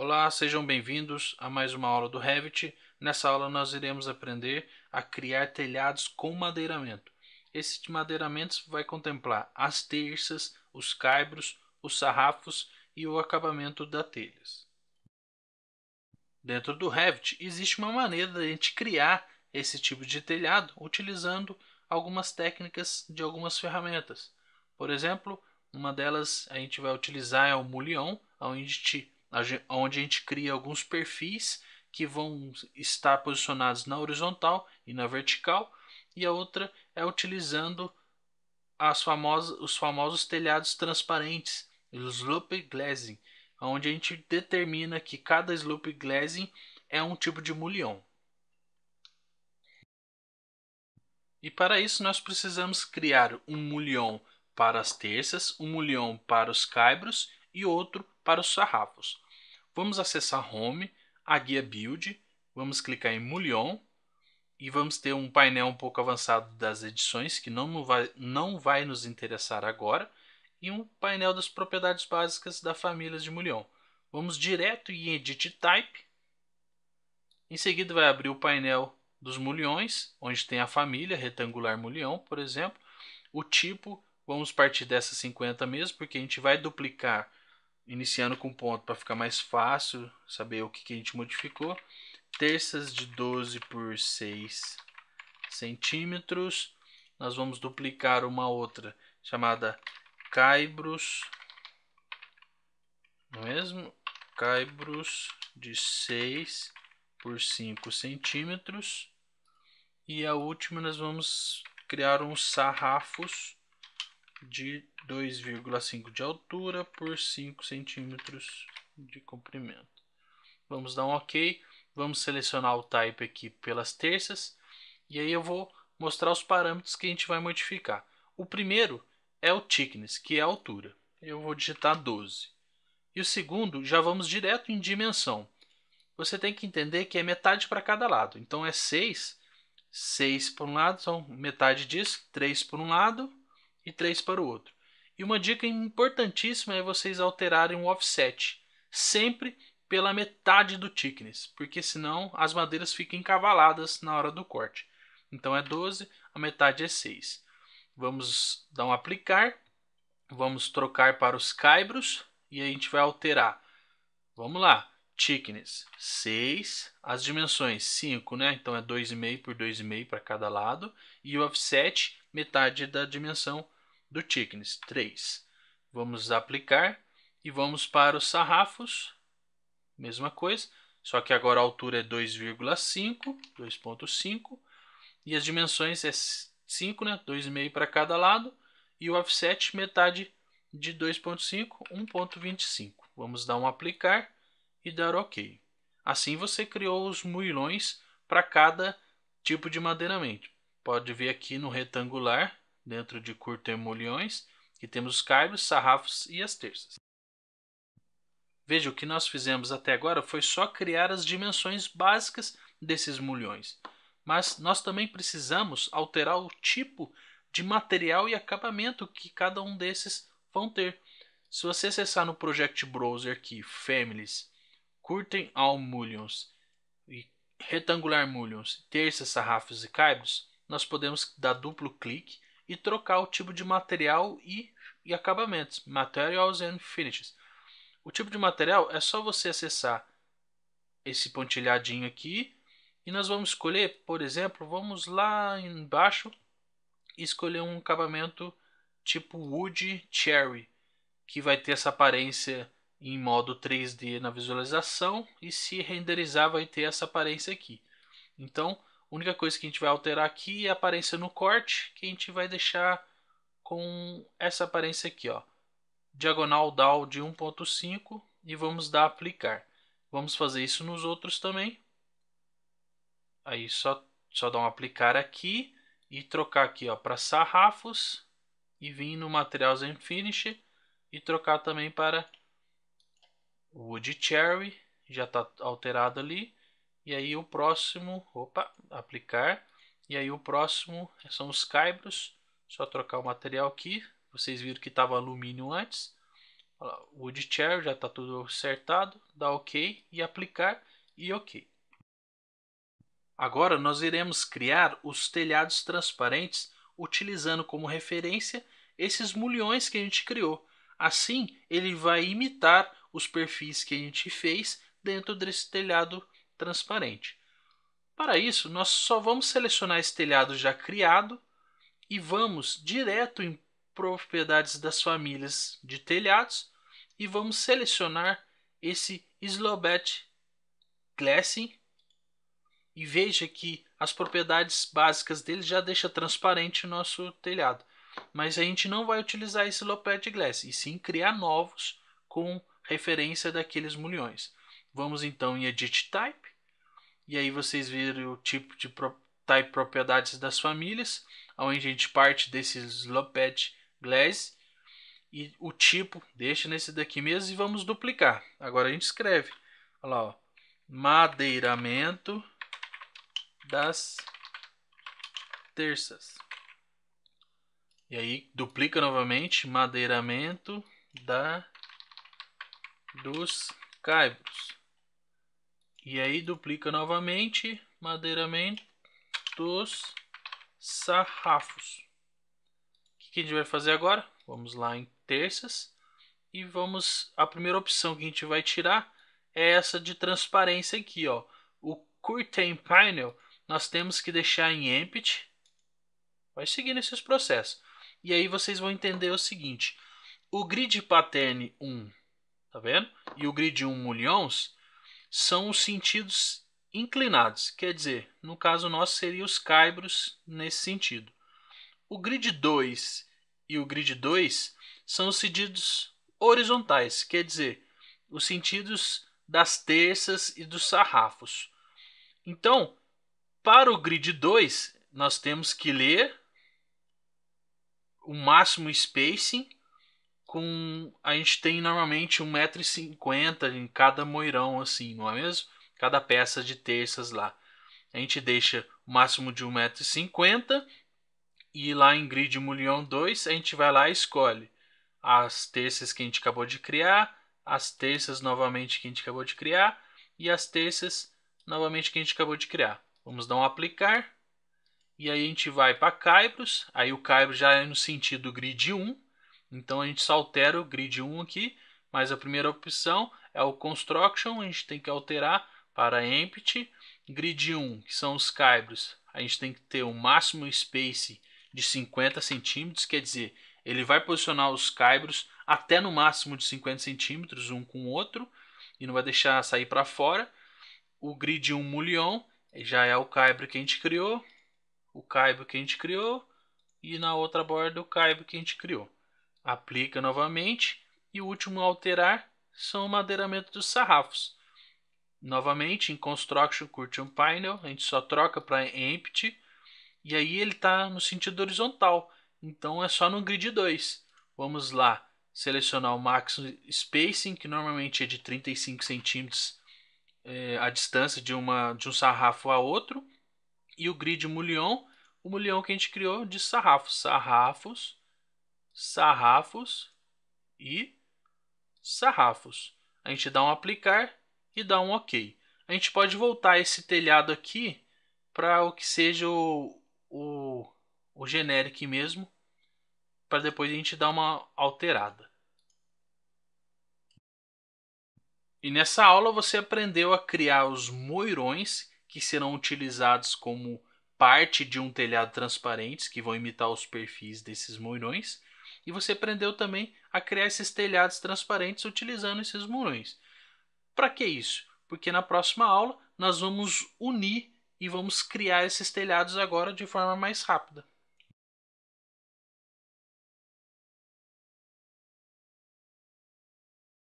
Olá, sejam bem-vindos a mais uma aula do Revit. Nessa aula nós iremos aprender a criar telhados com madeiramento. Esse tipo madeiramento vai contemplar as terças, os caibros, os sarrafos e o acabamento das telhas. Dentro do Revit existe uma maneira de a gente criar esse tipo de telhado utilizando algumas técnicas de algumas ferramentas. Por exemplo, uma delas a gente vai utilizar é o mulião, onde a gente onde a gente cria alguns perfis que vão estar posicionados na horizontal e na vertical, e a outra é utilizando as famosas, os famosos telhados transparentes, os slope glazing, onde a gente determina que cada slope glazing é um tipo de mullion. E para isso nós precisamos criar um mullion para as terças, um mullion para os caibros e outro para os sarrafos. Vamos acessar Home, a guia Build, vamos clicar em Mulion e vamos ter um painel um pouco avançado das edições, que não vai, não vai nos interessar agora, e um painel das propriedades básicas da família de Mulion. Vamos direto em Edit Type, em seguida vai abrir o painel dos Mulhões, onde tem a família, retangular mulião, por exemplo. O tipo, vamos partir dessa 50 mesmo, porque a gente vai duplicar iniciando com ponto para ficar mais fácil saber o que, que a gente modificou. Terças de 12 por 6 centímetros. Nós vamos duplicar uma outra chamada caibros, não é mesmo? Caibros de 6 por 5 centímetros. E a última nós vamos criar uns sarrafos de 2,5 de altura por 5 centímetros de comprimento. Vamos dar um OK. Vamos selecionar o type aqui pelas terças. E aí eu vou mostrar os parâmetros que a gente vai modificar. O primeiro é o thickness, que é a altura. Eu vou digitar 12. E o segundo, já vamos direto em dimensão. Você tem que entender que é metade para cada lado. Então é 6. 6 por um lado, são metade disso. 3 por um lado, e 3 para o outro. E uma dica importantíssima é vocês alterarem o offset sempre pela metade do thickness, porque senão as madeiras ficam encavaladas na hora do corte. Então é 12, a metade é 6. Vamos dar um aplicar, vamos trocar para os caibros e a gente vai alterar. Vamos lá, thickness 6, as dimensões 5, né? Então é 2,5 por 2,5 para cada lado e o offset metade da dimensão do thickness 3. Vamos aplicar e vamos para os sarrafos, mesma coisa, só que agora a altura é 2,5, 2.5, e as dimensões é 5, né? 2,5 para cada lado, e o offset metade de 2.5, 1.25. Vamos dar um aplicar e dar OK. Assim você criou os muilões para cada tipo de madeiramento. Pode ver aqui no retangular dentro de curto emulhões, e temos os caibros, sarrafos e as terças. Veja, o que nós fizemos até agora foi só criar as dimensões básicas desses mulhões, mas nós também precisamos alterar o tipo de material e acabamento que cada um desses vão ter. Se você acessar no Project Browser aqui, Families, Curtain All Mullions e Retangular Mullions, Terças, Sarrafos e Caibros, nós podemos dar duplo clique e trocar o tipo de material e, e acabamentos, Materials and Finishes. O tipo de material é só você acessar esse pontilhadinho aqui e nós vamos escolher, por exemplo, vamos lá embaixo e escolher um acabamento tipo Wood Cherry, que vai ter essa aparência em modo 3D na visualização e se renderizar vai ter essa aparência aqui. Então, a única coisa que a gente vai alterar aqui é a aparência no corte, que a gente vai deixar com essa aparência aqui, ó. Diagonal DAW de 1.5 e vamos dar aplicar. Vamos fazer isso nos outros também. Aí só, só dar um aplicar aqui e trocar aqui ó para sarrafos e vir no Materials and Finish e trocar também para Wood Cherry, já está alterado ali. E aí o próximo, opa, aplicar. E aí o próximo são os caibros. Só trocar o material aqui. Vocês viram que estava alumínio antes. Wood chair, já está tudo acertado. Dá OK e aplicar e OK. Agora nós iremos criar os telhados transparentes utilizando como referência esses mulhões que a gente criou. Assim, ele vai imitar os perfis que a gente fez dentro desse telhado transparente transparente. Para isso, nós só vamos selecionar esse telhado já criado e vamos direto em propriedades das famílias de telhados e vamos selecionar esse Slobet Glassing e veja que as propriedades básicas dele já deixa transparente o nosso telhado. Mas a gente não vai utilizar esse Slobet Glass, e sim criar novos com referência daqueles mulhões. Vamos então em Edit Type e aí vocês viram o tipo de type tá, propriedades das famílias, onde a gente parte desses Sloped Glass e o tipo deixa nesse daqui mesmo e vamos duplicar. Agora a gente escreve, olha lá, ó, madeiramento das terças. E aí duplica novamente madeiramento da dos caibros. E aí duplica novamente madeiramentos sarrafos. O que, a gente vai fazer agora? Vamos lá em terças e vamos a primeira opção que a gente vai tirar é essa de transparência aqui, ó. O curtain panel nós temos que deixar em empty. Vai seguindo esses processos. E aí vocês vão entender o seguinte: o grid pattern 1, tá vendo? E o grid 1 mulhões, são os sentidos inclinados, quer dizer, no caso nosso seriam os caibros nesse sentido. O grid 2 e o grid 2 são os sentidos horizontais, quer dizer, os sentidos das terças e dos sarrafos. Então, para o grid 2, nós temos que ler o máximo spacing com a gente tem normalmente 1,50m em cada moirão assim, não é mesmo? Cada peça de terças lá. A gente deixa o máximo de 1,50m e lá em grid mulhão 2 a gente vai lá e escolhe as terças que a gente acabou de criar, as terças novamente que a gente acabou de criar e as terças novamente que a gente acabou de criar. Vamos dar um aplicar e aí a gente vai para Caibros, aí o Caibros já é no sentido grid 1, então a gente só altera o grid 1 aqui, mas a primeira opção é o construction, a gente tem que alterar para empty. Grid 1, que são os caibros, a gente tem que ter o um máximo space de 50 centímetros, quer dizer, ele vai posicionar os caibros até no máximo de 50 centímetros, um com o outro, e não vai deixar sair para fora. O grid 1 mullion já é o caibro que a gente criou, o caibro que a gente criou, e na outra borda o caibro que a gente criou aplica novamente e o último a alterar são o madeiramento dos sarrafos. Novamente, em Construction curtain Panel, a gente só troca para Empty e aí ele está no sentido horizontal, então é só no grid 2. Vamos lá, selecionar o Max Spacing, que normalmente é de 35 centímetros é, a distância de, uma, de um sarrafo a outro, e o grid Mullion, o Mullion que a gente criou de sarrafos. Sarrafos sarrafos e sarrafos. A gente dá um aplicar e dá um ok. A gente pode voltar esse telhado aqui para o que seja o, o, o genérico mesmo, para depois a gente dar uma alterada. E nessa aula você aprendeu a criar os moirões que serão utilizados como parte de um telhado transparente, que vão imitar os perfis desses moirões. E você aprendeu também a criar esses telhados transparentes utilizando esses murões. Para que isso? Porque na próxima aula nós vamos unir e vamos criar esses telhados agora de forma mais rápida.